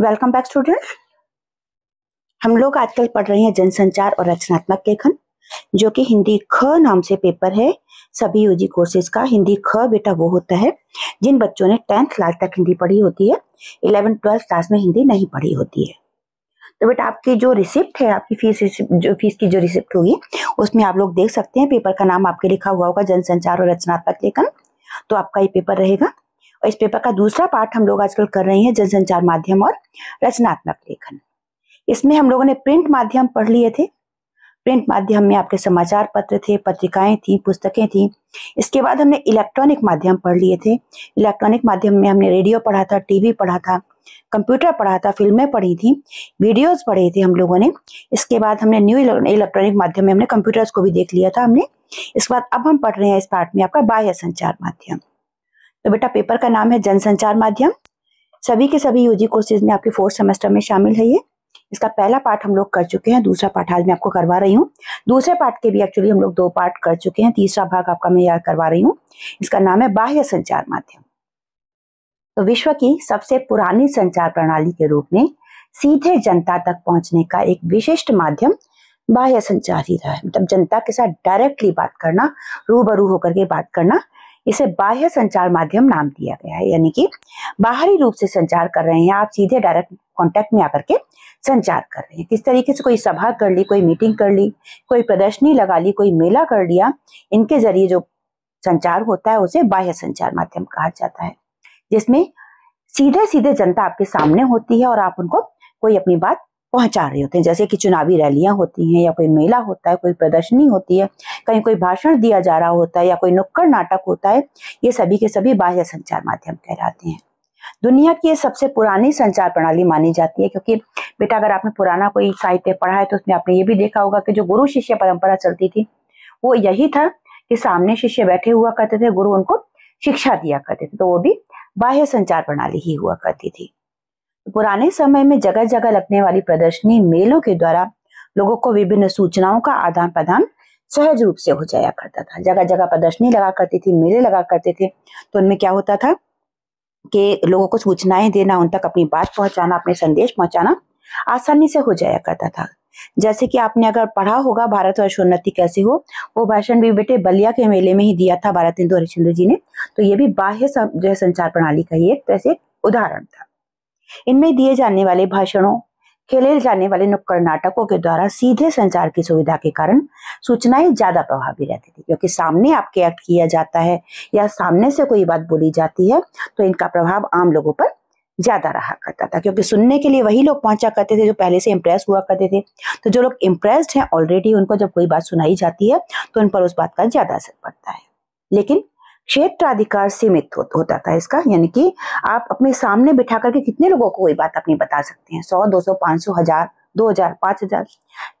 welcome back student हम लोग आजकल पढ़ रहे हैं जनसंचार और रचनात्मक लेखन जो कि हिंदी ख नाम से पेपर है सभी यूजी कोर्सेज का हिंदी ख बेटा वो होता है जिन बच्चों ने टेंथ क्लास तक हिंदी पढ़ी होती है इलेवन ट्वेल्थ क्लास में हिंदी नहीं पढ़ी होती है तो बेटा आपकी जो रिसिप्ट है आपकी फीस जो फीस की जो रिसिप्ट होगी उसमें आप लोग देख सकते हैं पेपर का नाम आपके लिखा हुआ होगा जनसंचार और रचनात्मक लेखन तो आपका ये पेपर रहेगा और इस पेपर का दूसरा पार्ट हम लोग आजकल कर रहे हैं जनसंचार माध्यम और रचनात्मक लेखन इसमें हम लोगों ने प्रिंट माध्यम पढ़ लिए थे प्रिंट माध्यम में आपके समाचार पत्र थे पत्रिकाएं थी पुस्तकें थी इसके बाद हमने इलेक्ट्रॉनिक माध्यम पढ़ लिए थे इलेक्ट्रॉनिक माध्यम में हमने रेडियो पढ़ा था टीवी पढ़ा था कंप्यूटर पढ़ा था फिल्में पढ़ी थी वीडियोस पढ़े थे हम लोगों ने इसके बाद हमने न्यू इलेक्ट्रॉनिक माध्यम में हमने कंप्यूटर्स को भी देख लिया था हमने इसके बाद अब हम पढ़ रहे हैं इस पार्ट में आपका बाह्य संचार माध्यम तो बेटा पेपर का नाम है जनसंचार माध्यम सभी के सभी यूजी कोर्सेज में आपके फोर्थ सेमेस्टर में शामिल है ये इसका पहला पार्ट हम लोग कर चुके हैं दूसरा पार्ट आज मैं आपको करवा रही हूँ दूसरे पार्ट के भी एक्चुअली हम लोग दो पार्ट कर चुके हैं तीसरा भाग आपका मैं याद करवा रही हूँ इसका नाम है बाह्य संचार माध्यम तो विश्व की सबसे पुरानी संचार प्रणाली के रूप में सीधे जनता तक पहुंचने का एक विशिष्ट माध्यम बाह्य संचार ही रहा है मतलब जनता के साथ डायरेक्टली बात करना रूबरू होकर के बात करना इसे बाह्य संचार माध्यम नाम दिया गया है यानी कि बाहरी रूप से संचार कर रहे हैं आप सीधे डायरेक्ट कांटेक्ट में आकर के संचार कर रहे हैं किस तरीके से कोई सभा कर ली कोई मीटिंग कर ली कोई प्रदर्शनी लगा ली कोई मेला कर लिया इनके जरिए जो संचार होता है उसे बाह्य संचार माध्यम कहा जाता है जिसमें सीधे सीधे जनता आपके सामने होती है और आप उनको कोई अपनी बात पहुंचा रहे होते हैं जैसे कि चुनावी रैलियां होती हैं या कोई मेला होता है कोई प्रदर्शनी होती है कहीं कोई भाषण दिया जा रहा होता है या कोई नुक्कड़ नाटक होता है ये सभी के सभी बाह्य संचार माध्यम कहलाते हैं दुनिया की ये सबसे पुरानी संचार प्रणाली मानी जाती है क्योंकि बेटा अगर आपने पुराना कोई साहित्य पढ़ा है तो उसमें आपने ये भी देखा होगा कि जो गुरु शिष्य परंपरा चलती थी वो यही था कि सामने शिष्य बैठे हुआ करते थे गुरु उनको शिक्षा दिया करते थे तो वो भी बाह्य संचार प्रणाली ही हुआ करती थी पुराने समय में जगह जगह लगने वाली प्रदर्शनी मेलों के द्वारा लोगों को विभिन्न सूचनाओं का आदान प्रदान सहज रूप से हो जाया करता था जगह जगह प्रदर्शनी लगा करती थी मेले लगा करते थे तो उनमें क्या होता था कि लोगों को सूचनाएं देना उन तक अपनी बात पहुंचाना अपने संदेश पहुंचाना आसानी से हो जाया करता था जैसे कि आपने अगर पढ़ा होगा भारत उन्नति कैसे हो वो भाषण भी बेटे बलिया के मेले में ही दिया था भारत इंदु हरिश्चंद्र जी ने तो ये भी बाह्य संचार प्रणाली का ही एक तरह से उदाहरण था इनमें दिए जाने वाले भाषणों खेले जाने वाले नुक्कड़ नाटकों के द्वारा सीधे संचार की सुविधा के कारण सूचनाएं ज्यादा प्रभावी रहती थी क्योंकि सामने आपके एक्ट किया जाता है या सामने से कोई बात बोली जाती है तो इनका प्रभाव आम लोगों पर ज्यादा रहा करता था क्योंकि सुनने के लिए वही लोग पहुंचा करते थे जो पहले से इम्प्रेस हुआ करते थे तो जो लोग इम्प्रेस्ड हैं ऑलरेडी उनको जब कोई बात सुनाई जाती है तो उन पर उस बात का ज्यादा असर पड़ता है लेकिन क्षेत्राधिकार सीमित हो, होता था इसका यानी कि आप अपने सामने बिठा करके कितने लोगों को कोई बात अपनी बता सकते हैं सौ दो सौ पाँच सौ हजार दो हजार पांच हजार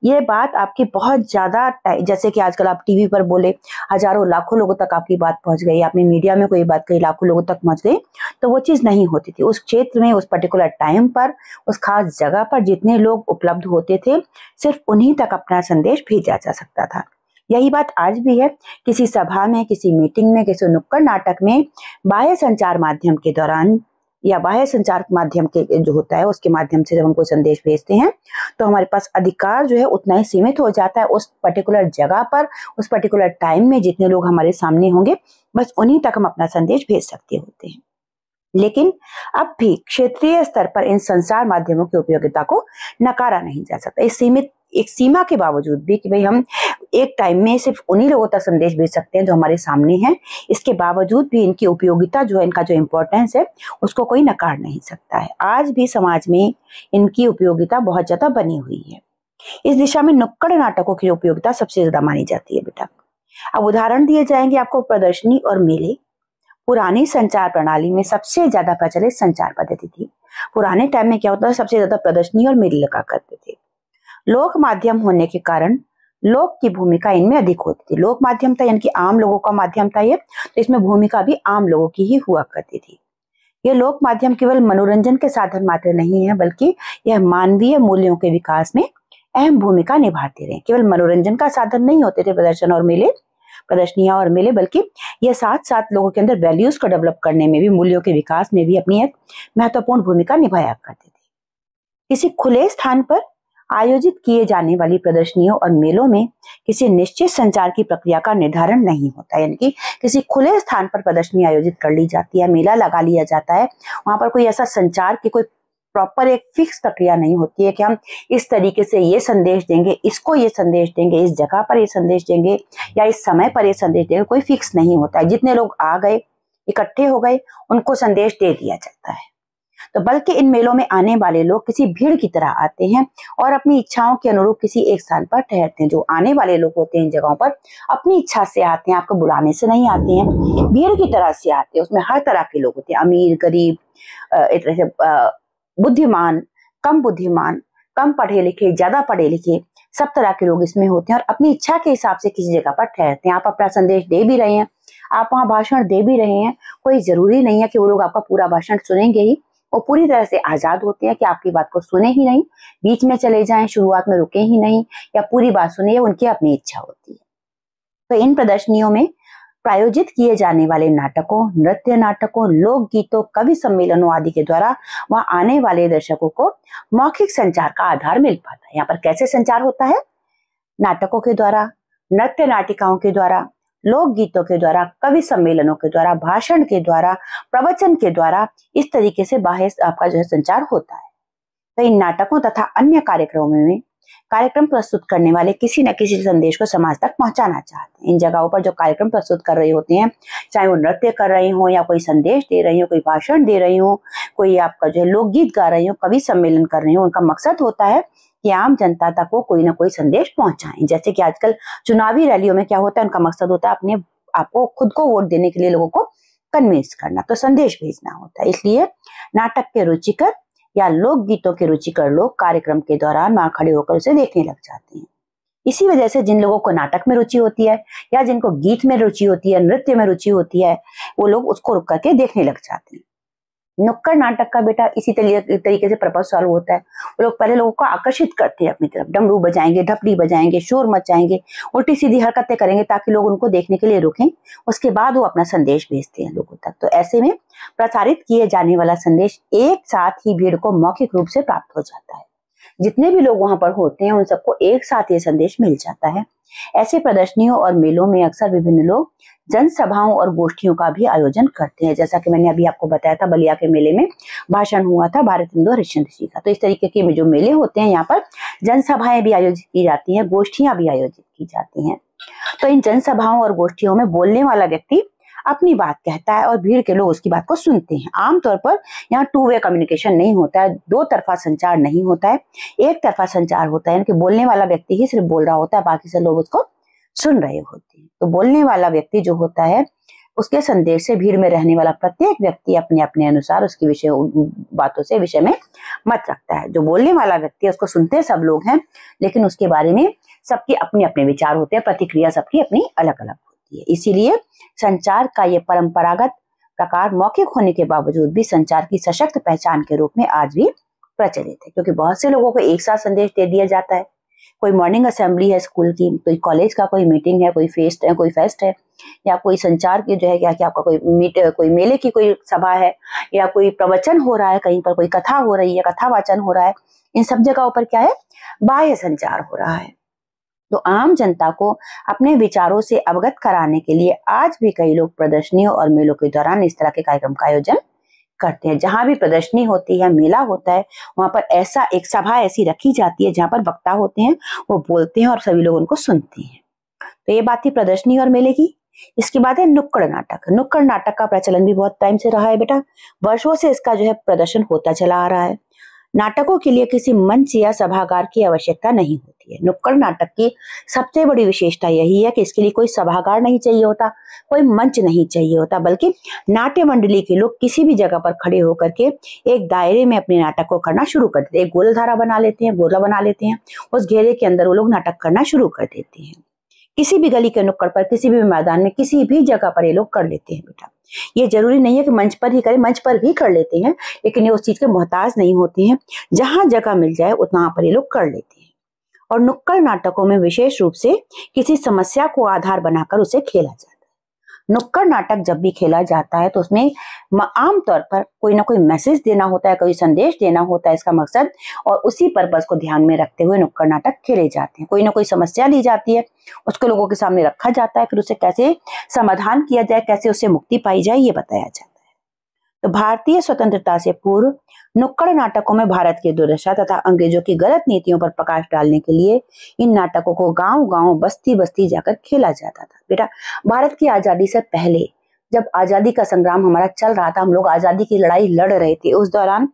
ये बात आपकी बहुत ज्यादा जैसे कि आजकल आप टीवी पर बोले हजारों लाखों लोगों तक आपकी बात पहुंच गई आपने मीडिया में कोई बात कही लाखों लोगों तक पहुंच गई तो वो चीज नहीं होती थी उस क्षेत्र में उस पर्टिकुलर टाइम पर उस खास जगह पर जितने लोग उपलब्ध होते थे सिर्फ उन्हीं तक अपना संदेश भेजा जा सकता था यही बात आज भी है किसी सभा में किसी मीटिंग में किसी नुक्कड़ नाटक में बाह्य संचार माध्यम के दौरान या बाह्य संचार माध्यम के जो होता है उसके माध्यम से जब हम कोई संदेश भेजते हैं तो हमारे पास अधिकार जो है उतना ही सीमित हो जाता है उस पर्टिकुलर जगह पर उस पर्टिकुलर टाइम में जितने लोग हमारे सामने होंगे बस उन्हीं तक हम अपना संदेश भेज सकते होते हैं लेकिन अब भी क्षेत्रीय स्तर पर इन संचार माध्यमों की उपयोगिता को नकारा नहीं जा सकता इस सीमित एक सीमा के बावजूद भी कि भाई हम एक टाइम में सिर्फ उन्हीं लोगों तक संदेश भेज सकते हैं जो हमारे सामने हैं इसके बावजूद भी इनकी उपयोगिता जो है इनका जो इम्पोर्टेंस है उसको कोई नकार नहीं सकता है आज भी समाज में इनकी उपयोगिता बहुत ज़्यादा बनी हुई है इस दिशा में नुक्कड़ नाटकों की उपयोगिता सबसे ज़्यादा मानी जाती है बेटा अब उदाहरण दिए जाएंगे आपको प्रदर्शनी और मेले पुरानी संचार प्रणाली में सबसे ज्यादा प्रचलित संचार पद्धति थी पुराने टाइम में क्या होता था सबसे ज्यादा प्रदर्शनी और मेले लगा करते थे लोक माध्यम होने के कारण लोक की भूमिका इनमें अधिक होती थी लोक माध्यम था यानी कि आम लोगों का माध्यम था ये तो इसमें भूमिका भी आम लोगों की ही हुआ करती थी ये लोक माध्यम केवल मनोरंजन के साधन मात्र नहीं है बल्कि यह मानवीय मूल्यों के विकास में अहम भूमिका निभाते रहे केवल मनोरंजन का साधन नहीं होते थे प्रदर्शन और मेले प्रदर्शनियां और मेले बल्कि यह साथ साथ लोगों के अंदर वैल्यूज को डेवलप करने में भी मूल्यों के विकास में भी अपनी एक महत्वपूर्ण भूमिका निभाया करते थे किसी खुले स्थान पर आयोजित किए जाने वाली प्रदर्शनियों और मेलों में किसी निश्चित संचार की प्रक्रिया का निर्धारण नहीं होता यानी कि किसी खुले स्थान पर प्रदर्शनी आयोजित कर ली जाती है मेला लगा लिया जाता है वहां पर कोई ऐसा संचार की कोई प्रॉपर एक फिक्स प्रक्रिया नहीं होती है कि हम इस तरीके से ये संदेश देंगे इसको ये संदेश देंगे इस जगह पर ये संदेश देंगे या इस समय पर ये संदेश देंगे कोई फिक्स नहीं होता है जितने लोग आ गए इकट्ठे हो गए उनको संदेश दे दिया जाता है तो बल्कि इन मेलों में आने वाले लोग किसी भीड़ की तरह आते हैं और अपनी इच्छाओं के अनुरूप किसी एक स्थान पर ठहरते हैं जो आने वाले लोग होते हैं इन जगहों पर अपनी इच्छा से आते हैं आपको बुलाने से नहीं आते हैं भीड़ की तरह से आते हैं उसमें हर तरह के लोग होते हैं अमीर गरीब एक तरह से बुद्धिमान कम बुद्धिमान कम पढ़े लिखे ज्यादा पढ़े लिखे सब तरह के लोग इसमें होते हैं और अपनी इच्छा के हिसाब से किसी जगह पर ठहरते हैं आप अपना संदेश दे भी रहे हैं आप वहाँ भाषण दे भी रहे हैं कोई जरूरी नहीं है कि वो लोग आपका पूरा भाषण सुनेंगे ही और पूरी तरह से आजाद होते हैं कि आपकी बात को सुने ही नहीं बीच में चले जाएं शुरुआत में रुके ही नहीं या पूरी बात सुने ये उनकी अपनी इच्छा होती है तो इन प्रदर्शनियों में प्रायोजित किए जाने वाले नाटकों नृत्य नाटकों लोकगीतों कवि सम्मेलनों आदि के द्वारा वहां आने वाले दर्शकों को मौखिक संचार का आधार मिल पाता है यहाँ पर कैसे संचार होता है नाटकों के द्वारा नृत्य नाटिकाओं के द्वारा लोकगीतों के द्वारा कवि सम्मेलनों के द्वारा भाषण के द्वारा प्रवचन के द्वारा इस तरीके से बाह्य आपका जो है संचार होता है कई नाटकों तथा अन्य कार्यक्रमों में कार्यक्रम प्रस्तुत करने वाले किसी न किसी संदेश को समाज तक पहुंचाना चाहते हैं इन जगहों पर जो कार्यक्रम प्रस्तुत कर रहे होते हैं चाहे वो नृत्य कर रहे हो या कोई संदेश दे रही हो कोई भाषण दे रही हो कोई आपका जो है लोकगीत गा रही हो कवि सम्मेलन कर रही हो उनका मकसद होता है कि आम जनता तक वो कोई ना कोई संदेश पहुंचाएं जैसे कि आजकल चुनावी रैलियों में क्या होता है उनका मकसद होता है अपने आपको खुद को वोट देने के लिए लोगों को कन्विंस करना तो संदेश भेजना होता है इसलिए नाटक के रुचिकर या लोकगीतों के रुचिकर लोग कार्यक्रम के दौरान वहां खड़े होकर उसे देखने लग जाते हैं इसी वजह से जिन लोगों को नाटक में रुचि होती है या जिनको गीत में रुचि होती है नृत्य में रुचि होती है वो लोग उसको रुक करके देखने लग जाते हैं नुक्कड़ नाटक का बेटा इसी तरीके से प्रपज सॉल्व होता है वो लोग पहले लोगों को आकर्षित करते हैं अपनी तरफ डमरू बजाएंगे ढपड़ी बजाएंगे शोर मचाएंगे उल्टी सीधी हरकतें करेंगे ताकि लोग उनको देखने के लिए रुकें उसके बाद वो अपना संदेश भेजते हैं लोगों तक तो ऐसे में प्रसारित किए जाने वाला संदेश एक साथ ही भीड़ को मौखिक रूप से प्राप्त हो जाता है जितने भी लोग वहां पर होते हैं उन सबको एक साथ ये संदेश मिल जाता है ऐसे प्रदर्शनियों और मेलों में अक्सर विभिन्न लोग जनसभाओं और गोष्ठियों का भी आयोजन करते हैं जैसा कि मैंने अभी आपको बताया था बलिया के मेले में भाषण हुआ था भारत हिंदू हरिश्चंद्र जी का तो इस तरीके के जो मेले होते हैं यहाँ पर जनसभाएं भी आयोजित की जाती हैं गोष्ठियां भी आयोजित की जाती हैं तो इन जनसभाओं और गोष्ठियों में बोलने वाला व्यक्ति अपनी बात कहता है और भीड़ के लोग उसकी बात को सुनते हैं आमतौर पर यहाँ टू वे कम्युनिकेशन नहीं होता है दो तरफा संचार नहीं होता है एक तरफा संचार होता है यानी कि बोलने वाला व्यक्ति ही सिर्फ बोल रहा होता है बाकी से लोग उसको सुन रहे होते हैं तो बोलने वाला व्यक्ति जो होता है उसके संदेश से भीड़ में रहने वाला प्रत्येक व्यक्ति अपने अपने अनुसार उसकी विषय बातों से विषय में मत रखता है जो बोलने वाला व्यक्ति है उसको सुनते सब लोग हैं लेकिन उसके बारे में सबके अपने अपने विचार होते हैं प्रतिक्रिया सबकी अपनी अलग अलग जाती है इसीलिए संचार का ये परंपरागत प्रकार मौखिक होने के बावजूद भी संचार की सशक्त पहचान के रूप में आज भी प्रचलित है क्योंकि बहुत से लोगों को एक साथ संदेश दे दिया जाता है कोई मॉर्निंग असेंबली है स्कूल की कोई कॉलेज का कोई मीटिंग है कोई फेस्ट है कोई फेस्ट है या कोई संचार की जो है क्या कि आपका कोई मीट कोई मेले की कोई सभा है या कोई प्रवचन हो रहा है कहीं पर कोई कथा हो रही है कथा वाचन हो रहा है इन सब जगह पर क्या है बाह्य संचार हो रहा है तो आम जनता को अपने विचारों से अवगत कराने के लिए आज भी कई लोग प्रदर्शनियों और मेलों के दौरान इस तरह के कार्यक्रम का आयोजन करते हैं जहां भी प्रदर्शनी होती है मेला होता है वहां पर ऐसा एक सभा ऐसी रखी जाती है जहां पर वक्ता होते हैं वो बोलते हैं और सभी लोग उनको सुनते हैं तो ये बात थी प्रदर्शनी और मेले की इसके बाद है नुक्कड़ नाटक नुक्कड़ नाटक का प्रचलन भी बहुत टाइम से रहा है बेटा वर्षों से इसका जो है प्रदर्शन होता चला आ रहा है नाटकों के लिए किसी मंच या सभागार की आवश्यकता नहीं होती है नुक्कड़ नाटक की सबसे बड़ी विशेषता यही है कि इसके लिए कोई सभागार नहीं चाहिए होता कोई मंच नहीं चाहिए होता बल्कि नाट्य मंडली के लोग किसी भी जगह पर खड़े होकर के एक दायरे में अपने नाटक को करना शुरू कर देते गोलधारा बना लेते हैं गोला बना लेते हैं उस घेरे के अंदर वो लोग नाटक करना शुरू कर देते हैं किसी भी गली के नुक्कड़ पर किसी भी मैदान में किसी भी जगह पर ये लोग कर लेते हैं बेटा ये जरूरी नहीं है कि मंच पर ही करें मंच पर भी कर लेते हैं लेकिन ये उस चीज़ के मोहताज नहीं होते हैं जहाँ जगह मिल जाए उतना पर ये लोग कर लेते हैं और नुक्कड़ नाटकों में विशेष रूप से किसी समस्या को आधार बनाकर उसे खेला जाता है नुक्कड़ नाटक जब भी खेला जाता है तो उसमें आमतौर पर कोई ना कोई मैसेज देना होता है कोई संदेश देना होता है इसका मकसद और उसी पर्पज को ध्यान में रखते हुए नुक्कड़ नाटक खेले जाते हैं कोई ना कोई समस्या ली जाती है उसको लोगों के सामने रखा जाता है फिर उसे कैसे समाधान किया जाए कैसे उससे मुक्ति पाई जाए ये बताया जाए तो भारतीय स्वतंत्रता से पूर्व नुक्कड़ नाटकों में भारत की दुर्दशा तथा अंग्रेजों की गलत नीतियों पर प्रकाश डालने के लिए इन नाटकों को गांव गांव बस्ती बस्ती जाकर खेला जाता था बेटा भारत की आजादी से पहले जब आजादी का संग्राम हमारा चल रहा था हम लोग आजादी की लड़ाई लड़ रहे थे उस दौरान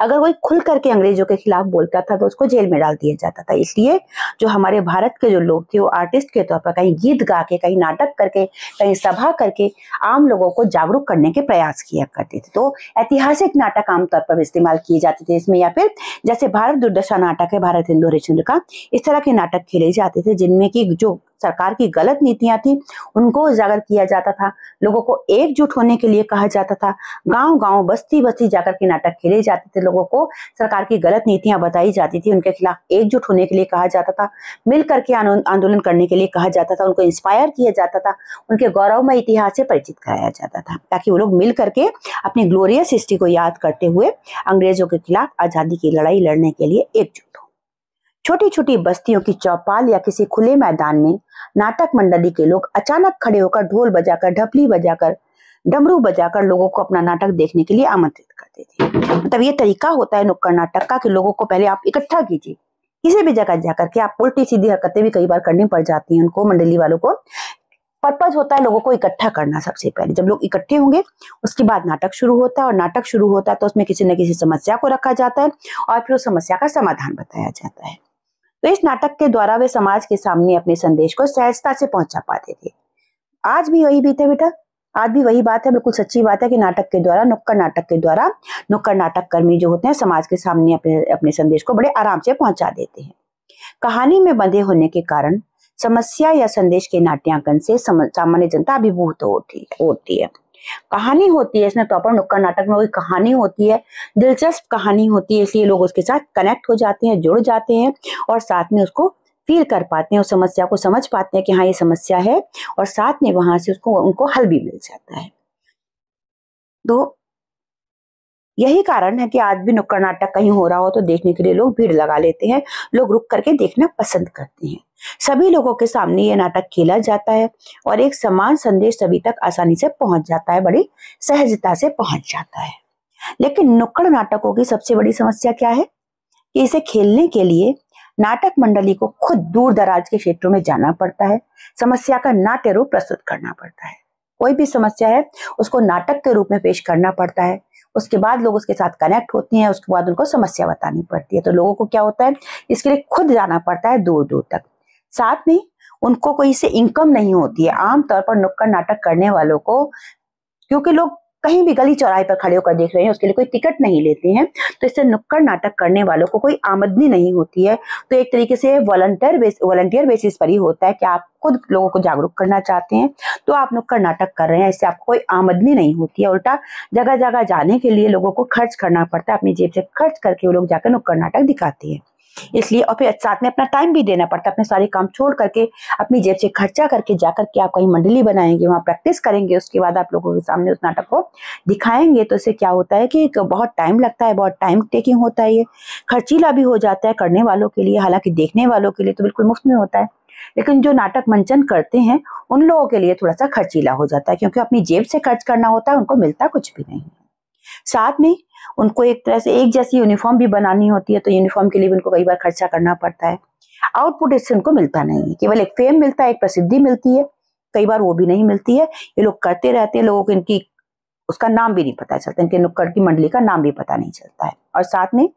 अगर कोई खुल करके अंग्रेजों के खिलाफ बोलता था तो उसको जेल में डाल दिया जाता था इसलिए जो हमारे भारत के जो लोग थे वो आर्टिस्ट के तौर पर कहीं गीत गा के कहीं नाटक करके कहीं सभा करके आम लोगों को जागरूक करने के प्रयास किया करते थे तो ऐतिहासिक नाटक आमतौर पर इस्तेमाल किए जाते थे इसमें या फिर जैसे भारत दुर्दशा नाटक है भारत हिंदू हरिश्चंद्र का इस तरह के नाटक खेले जाते थे जिनमें की जो सरकार की गलत नीतियां थी उनको उजागर किया जाता था लोगों को एकजुट होने के लिए कहा जाता था गांव गांव बस्ती बस्ती जाकर के नाटक खेले जाते थे लोगों को सरकार की गलत नीतियां बताई जाती थी उनके खिलाफ एकजुट होने के लिए कहा जाता था मिल करके आंदोलन करने के लिए कहा जाता था उनको इंस्पायर किया जाता था उनके गौरवमय इतिहास से परिचित कराया जाता था ताकि वो लोग मिल करके अपनी ग्लोरियस हिस्ट्री को याद करते हुए अंग्रेजों के खिलाफ आज़ादी की लड़ाई लड़ने के लिए एकजुट हो छोटी छोटी बस्तियों की चौपाल या किसी खुले मैदान में नाटक मंडली के लोग अचानक खड़े होकर ढोल बजाकर ढपली बजाकर डमरू बजाकर लोगों को अपना नाटक देखने के लिए आमंत्रित करते थे मतलब ये तरीका होता है नुक्कड़ नाटक का कि लोगों को पहले आप इकट्ठा कीजिए किसी भी जगह जाकर के आप उल्टी सीधी हरकतें भी कई बार करनी पड़ जाती हैं उनको मंडली वालों को पर्पज होता है लोगों को इकट्ठा करना सबसे पहले जब लोग इकट्ठे होंगे उसके बाद नाटक शुरू होता है और नाटक शुरू होता है तो उसमें किसी न किसी समस्या को रखा जाता है और फिर उस समस्या का समाधान बताया जाता है तो इस नाटक के द्वारा वे समाज के सामने अपने संदेश को सहजता से पहुंचा पाते थे आज भी वही बीते बेटा आज भी वही बात है बिल्कुल सच्ची बात है कि नाटक के द्वारा नुक्कड़ नाटक के द्वारा नुक्कड़ नाटक कर्मी जो होते हैं समाज के सामने अपने अपने संदेश को बड़े आराम से पहुंचा देते हैं कहानी में बंधे होने के कारण समस्या या संदेश के नाट्यांकन से सामान्य जनता अभिभूत होती होती है कहानी होती है इसमें प्रॉपर नुक्कड़ नाटक में कोई कहानी होती है दिलचस्प कहानी होती है इसलिए लोग उसके साथ कनेक्ट हो जाते हैं जुड़ जाते हैं और साथ में उसको फील कर पाते हैं उस समस्या को समझ पाते हैं कि हाँ ये समस्या है और साथ में वहां से उसको उनको हल भी मिल जाता है तो यही कारण है कि आज भी नुक्कड़ नाटक कहीं हो रहा हो तो देखने के लिए लोग भीड़ लगा लेते हैं लोग रुक करके देखना पसंद करते हैं सभी लोगों के सामने ये नाटक खेला जाता है और एक समान संदेश सभी तक आसानी से पहुंच जाता है बड़ी सहजता से पहुंच जाता है लेकिन नुक्कड़ नाटकों की सबसे बड़ी समस्या क्या है कि इसे खेलने के लिए नाटक मंडली को खुद दूर दराज के क्षेत्रों में जाना पड़ता है समस्या का नाट्य रूप प्रस्तुत करना पड़ता है कोई भी समस्या है उसको नाटक के रूप में पेश करना पड़ता है उसके बाद लोग उसके साथ कनेक्ट होते हैं उसके बाद उनको समस्या बतानी पड़ती है तो लोगों को क्या होता है इसके लिए खुद जाना पड़ता है दूर दूर तक साथ में उनको कोई से इनकम नहीं होती है आमतौर पर नुक्कड़ नाटक करने वालों को क्योंकि लोग कहीं भी गली चौराहे पर खड़े होकर देख रहे हैं उसके लिए कोई टिकट नहीं लेते हैं तो इससे नुक्कड़ नाटक करने वालों को कोई आमदनी नहीं होती है तो एक तरीके से वॉलंटियर बेस वॉलंटियर बेसिस पर ही होता है कि आप खुद लोगों को जागरूक करना चाहते हैं तो आप नुक्कड़ नाटक कर रहे हैं इससे आपको कोई आमदनी नहीं होती है उल्टा जगह जगह जाने के लिए लोगों को खर्च करना पड़ता है अपनी जेब से खर्च करके वो लोग जाकर नुक्कड़ नाटक दिखाते हैं इसलिए और फिर साथ में अपना टाइम भी देना पड़ता है अपने सारे काम छोड़ करके अपनी जेब से खर्चा करके जाकर के आप कहीं मंडली बनाएंगे वहाँ प्रैक्टिस करेंगे उसके बाद आप लोगों के सामने उस नाटक को दिखाएंगे तो इससे क्या होता है कि बहुत टाइम लगता है बहुत टाइम टेकिंग होता है ये खर्चीला भी हो जाता है करने वालों के लिए हालांकि देखने वालों के लिए तो बिल्कुल मुफ्त में होता है लेकिन जो नाटक मंचन करते हैं उन लोगों के लिए थोड़ा सा खर्चीला हो जाता है क्योंकि अपनी जेब से खर्च करना होता है उनको मिलता कुछ भी नहीं है साथ में उनको एक तरह से एक जैसी यूनिफॉर्म भी बनानी होती है तो यूनिफॉर्म के लिए भी उनको कई बार खर्चा करना पड़ता है आउटपुट इससे उनको मिलता नहीं है केवल एक फेम मिलता है एक प्रसिद्धि मिलती है कई बार वो भी नहीं मिलती है ये लोग करते रहते हैं लोगों को इनकी उसका नाम भी नहीं पता चलता इनके नुक्कड़ की मंडली का नाम भी पता नहीं चलता है और साथ में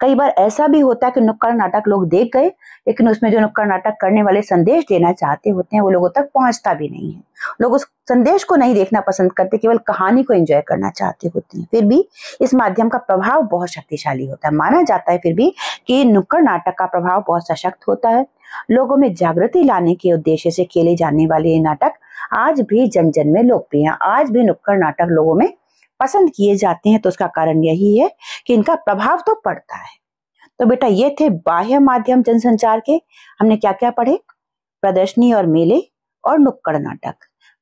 कई बार ऐसा भी होता है कि नुक्कड़ नाटक लोग देख गए लेकिन उसमें जो नुक्कड़ नाटक करने वाले संदेश देना चाहते होते हैं वो लोगों तक पहुंचता भी नहीं है लोग उस संदेश को नहीं देखना पसंद करते केवल कहानी को एंजॉय करना चाहते होते हैं फिर भी इस माध्यम का प्रभाव बहुत शक्तिशाली होता है माना जाता है फिर भी कि नुक्कड़ नाटक का प्रभाव बहुत सशक्त होता है लोगों में जागृति लाने के उद्देश्य से खेले जाने वाले ये नाटक आज भी जन जन में लोकप्रिय आज भी नुक्कड़ नाटक लोगों में पसंद किए जाते हैं तो उसका कारण यही है कि इनका प्रभाव तो पड़ता है तो बेटा ये थे बाह्य माध्यम जनसंचार के हमने क्या क्या पढ़े प्रदर्शनी और मेले और नुक्कड़ नाटक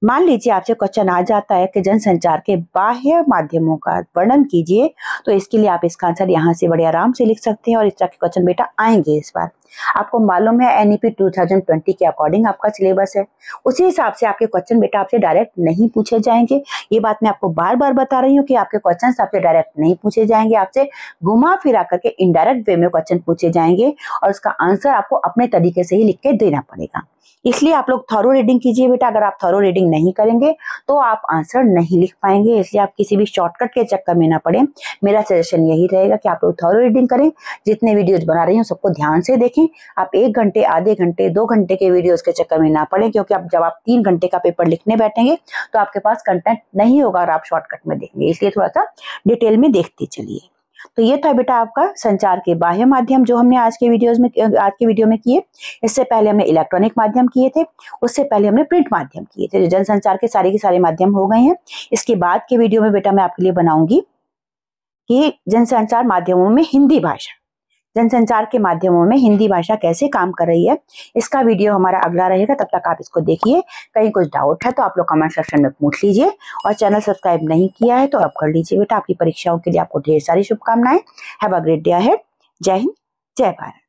मान लीजिए आपसे क्वेश्चन आ जाता है कि जनसंचार के बाह्य माध्यमों का वर्णन कीजिए तो इसके लिए आप इसका आंसर यहाँ से बड़े आराम से लिख सकते हैं और इस तरह के क्वेश्चन बेटा आएंगे इस बार आपको मालूम है एनईपी 2020 e के अकॉर्डिंग आपका सिलेबस है उसी हिसाब से आपके क्वेश्चन बेटा आपसे डायरेक्ट नहीं पूछे जाएंगे ये बात मैं आपको बार बार बता रही हूँ कि आपके क्वेश्चन आपसे डायरेक्ट नहीं पूछे जाएंगे आपसे घुमा फिरा करके इनडायरेक्ट वे में क्वेश्चन पूछे जाएंगे और उसका आंसर आपको अपने तरीके से ही लिख के देना पड़ेगा इसलिए आप लोग थॉरो रीडिंग कीजिए बेटा अगर आप थॉरो रीडिंग नहीं करेंगे तो आप आंसर नहीं लिख पाएंगे इसलिए आप किसी भी शॉर्टकट के चक्कर में ना पड़े मेरा सजेशन यही रहेगा कि आप लोग थॉरो रीडिंग करें जितने वीडियोज बना रही हूँ सबको ध्यान से देखें नहीं आप एक घंटे आधे घंटे दो घंटे के वीडियोस के चक्कर में ना पढ़ें क्योंकि आप जब आप तीन घंटे का पेपर लिखने बैठेंगे तो आपके पास कंटेंट नहीं होगा और आप शॉर्टकट में देखेंगे इसलिए थोड़ा सा डिटेल में देखते चलिए तो ये था बेटा आपका संचार के बाह्य माध्यम जो हमने आज के वीडियोज में आज के वीडियो में किए इससे पहले हमने इलेक्ट्रॉनिक माध्यम किए थे उससे पहले हमने प्रिंट माध्यम किए थे जो जनसंचार के सारे के सारे माध्यम हो गए हैं इसके बाद के वीडियो में बेटा मैं आपके लिए बनाऊंगी कि जनसंचार माध्यमों में हिंदी भाषा जनसंचार के माध्यमों में हिंदी भाषा कैसे काम कर रही है इसका वीडियो हमारा अगला रहेगा तब तक आप इसको देखिए कहीं कुछ डाउट है तो आप लोग कमेंट सेक्शन में पूछ लीजिए और चैनल सब्सक्राइब नहीं किया है तो आप कर लीजिए बेटा आपकी परीक्षाओं के लिए आपको ढेर सारी शुभकामनाएं have a great day ahead जय हिंद जय भारत